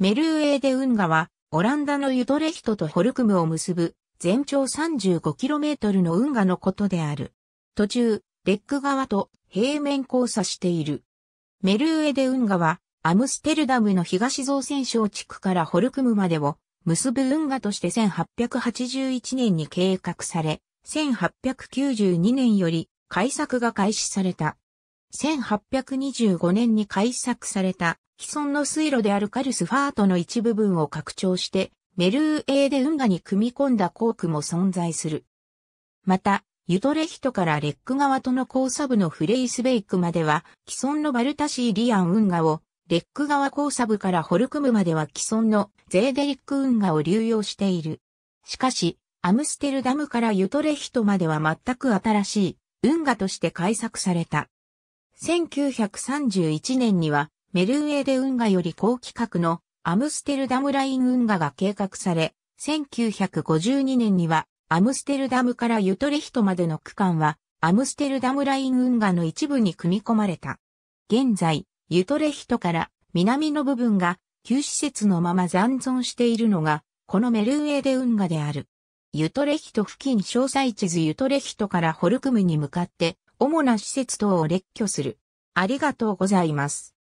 メルウェーデ運河は、オランダのユトレヒトとホルクムを結ぶ、全長 35km の運河のことである。途中、レック側と平面交差している。メルウェーデ運河は、アムステルダムの東造船省地区からホルクムまでを結ぶ運河として1881年に計画され、1892年より開作が開始された。1825年に開削された既存の水路であるカルスファートの一部分を拡張して、メルーエーで運河に組み込んだ工区も存在する。また、ユトレヒトからレック川との交差部のフレイスベイクまでは、既存のバルタシー・リアン運河を、レック川交差部からホルクムまでは既存のゼーデリック運河を流用している。しかし、アムステルダムからユトレヒトまでは全く新しい運河として開削された。1931年には、メルウェーデ運河より高規格のアムステルダムライン運河が計画され、1952年にはアムステルダムからユトレヒトまでの区間はアムステルダムライン運河の一部に組み込まれた。現在、ユトレヒトから南の部分が旧施設のまま残存しているのが、このメルウェーデ運河である。ユトレヒト付近詳細地図ユトレヒトからホルクムに向かって主な施設等を列挙する。ありがとうございます。